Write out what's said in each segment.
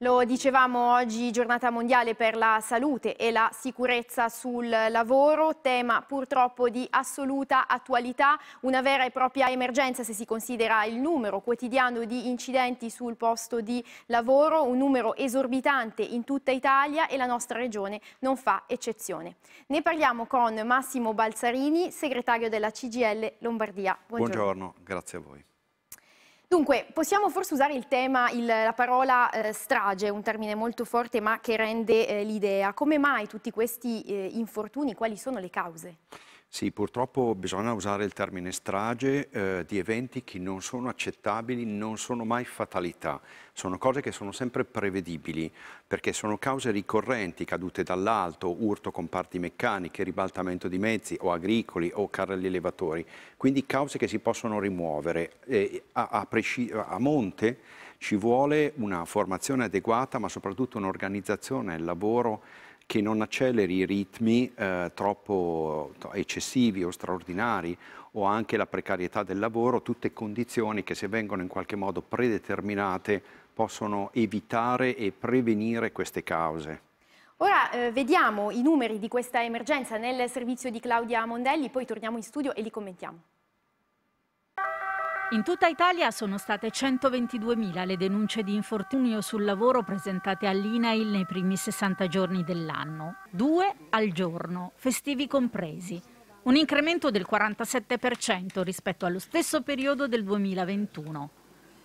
Lo dicevamo oggi, giornata mondiale per la salute e la sicurezza sul lavoro, tema purtroppo di assoluta attualità, una vera e propria emergenza se si considera il numero quotidiano di incidenti sul posto di lavoro, un numero esorbitante in tutta Italia e la nostra regione non fa eccezione. Ne parliamo con Massimo Balzarini, segretario della CGL Lombardia. Buongiorno, Buongiorno grazie a voi. Dunque, possiamo forse usare il tema, il, la parola eh, strage, un termine molto forte ma che rende eh, l'idea. Come mai tutti questi eh, infortuni, quali sono le cause? Sì, purtroppo bisogna usare il termine strage eh, di eventi che non sono accettabili, non sono mai fatalità, sono cose che sono sempre prevedibili perché sono cause ricorrenti, cadute dall'alto, urto con parti meccaniche, ribaltamento di mezzi o agricoli o carrelli elevatori, quindi cause che si possono rimuovere. A, a, a monte ci vuole una formazione adeguata ma soprattutto un'organizzazione, il lavoro che non acceleri i ritmi eh, troppo eccessivi o straordinari o anche la precarietà del lavoro, tutte condizioni che se vengono in qualche modo predeterminate possono evitare e prevenire queste cause. Ora eh, vediamo i numeri di questa emergenza nel servizio di Claudia Mondelli, poi torniamo in studio e li commentiamo. In tutta Italia sono state 122.000 le denunce di infortunio sul lavoro presentate all'INAIL nei primi 60 giorni dell'anno, due al giorno, festivi compresi, un incremento del 47% rispetto allo stesso periodo del 2021.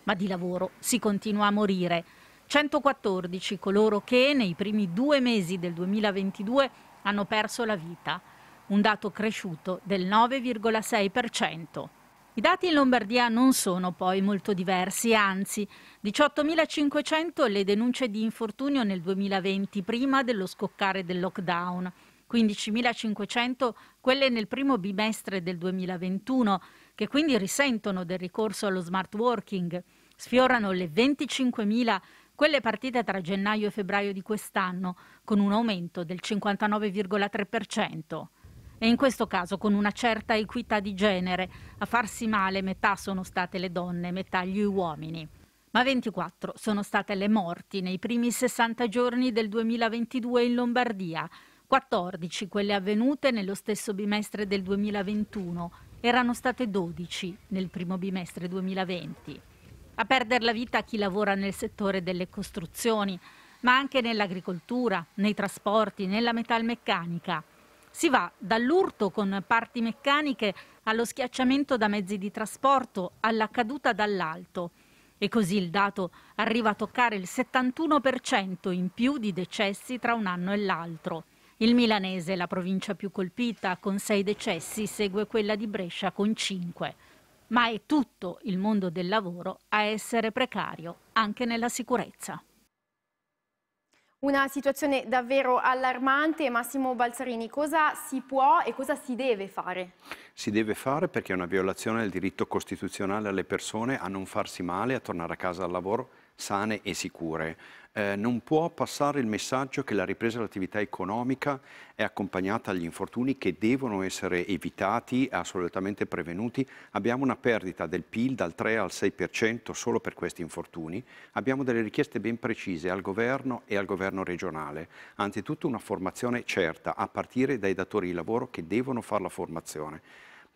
Ma di lavoro si continua a morire. 114 coloro che nei primi due mesi del 2022 hanno perso la vita, un dato cresciuto del 9,6%. I dati in Lombardia non sono poi molto diversi, anzi 18.500 le denunce di infortunio nel 2020, prima dello scoccare del lockdown, 15.500 quelle nel primo bimestre del 2021, che quindi risentono del ricorso allo smart working, sfiorano le 25.000 quelle partite tra gennaio e febbraio di quest'anno, con un aumento del 59,3% e in questo caso con una certa equità di genere. A farsi male metà sono state le donne, metà gli uomini. Ma 24 sono state le morti nei primi 60 giorni del 2022 in Lombardia, 14 quelle avvenute nello stesso bimestre del 2021, erano state 12 nel primo bimestre 2020. A perdere la vita chi lavora nel settore delle costruzioni, ma anche nell'agricoltura, nei trasporti, nella metalmeccanica. Si va dall'urto con parti meccaniche allo schiacciamento da mezzi di trasporto, alla caduta dall'alto. E così il dato arriva a toccare il 71% in più di decessi tra un anno e l'altro. Il Milanese, la provincia più colpita, con sei decessi, segue quella di Brescia con cinque. Ma è tutto il mondo del lavoro a essere precario, anche nella sicurezza. Una situazione davvero allarmante. Massimo Balzarini, cosa si può e cosa si deve fare? Si deve fare perché è una violazione del diritto costituzionale alle persone a non farsi male, a tornare a casa al lavoro, sane e sicure. Eh, non può passare il messaggio che la ripresa dell'attività economica è accompagnata agli infortuni che devono essere evitati, assolutamente prevenuti. Abbiamo una perdita del PIL dal 3 al 6% solo per questi infortuni. Abbiamo delle richieste ben precise al governo e al governo regionale. Anzitutto una formazione certa a partire dai datori di lavoro che devono fare la formazione.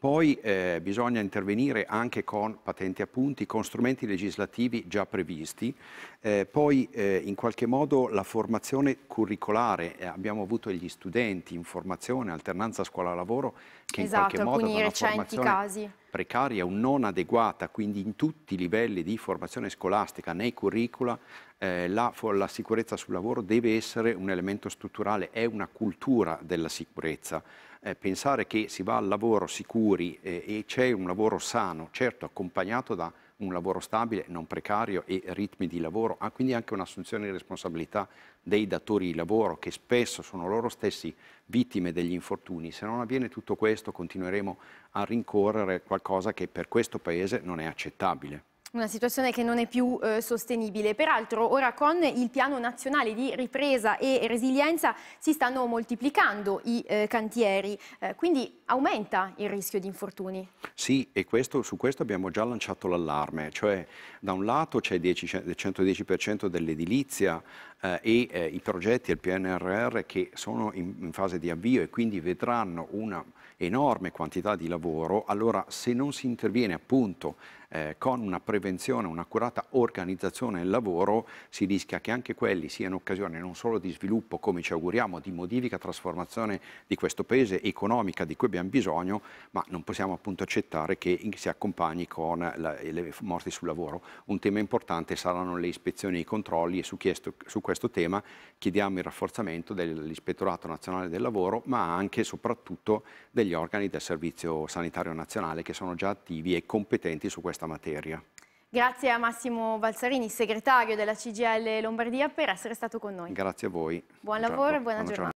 Poi eh, bisogna intervenire anche con patenti a punti, con strumenti legislativi già previsti, eh, poi eh, in qualche modo la formazione curricolare, eh, abbiamo avuto gli studenti in formazione, alternanza scuola-lavoro, che esatto, in qualche esatto, modo sono una casi. precaria o non adeguata, quindi in tutti i livelli di formazione scolastica, nei curricula, eh, la, la sicurezza sul lavoro deve essere un elemento strutturale, è una cultura della sicurezza eh, pensare che si va al lavoro sicuri eh, e c'è un lavoro sano, certo accompagnato da un lavoro stabile, non precario e ritmi di lavoro, ha ah, quindi anche un'assunzione di responsabilità dei datori di lavoro che spesso sono loro stessi vittime degli infortuni. Se non avviene tutto questo continueremo a rincorrere qualcosa che per questo Paese non è accettabile. Una situazione che non è più eh, sostenibile. Peraltro ora con il piano nazionale di ripresa e resilienza si stanno moltiplicando i eh, cantieri, eh, quindi aumenta il rischio di infortuni. Sì, e questo, su questo abbiamo già lanciato l'allarme, cioè da un lato c'è cioè, il 110% dell'edilizia eh, e eh, i progetti del PNRR che sono in, in fase di avvio e quindi vedranno una enorme quantità di lavoro, allora se non si interviene appunto eh, con una prevenzione, un'accurata organizzazione del lavoro si rischia che anche quelli siano occasione non solo di sviluppo, come ci auguriamo, di modifica, trasformazione di questo paese economica di cui abbiamo bisogno, ma non possiamo appunto accettare che si accompagni con la, le morti sul lavoro. Un tema importante saranno le ispezioni e i controlli e su, chiesto, su questo tema chiediamo il rafforzamento dell'Ispettorato Nazionale del Lavoro, ma anche e soprattutto degli organi del Servizio Sanitario Nazionale che sono già attivi e competenti su questa questa materia. Grazie a Massimo Balzarini, segretario della CGL Lombardia, per essere stato con noi. Grazie a voi. Buon lavoro e buona, buona giornata. giornata.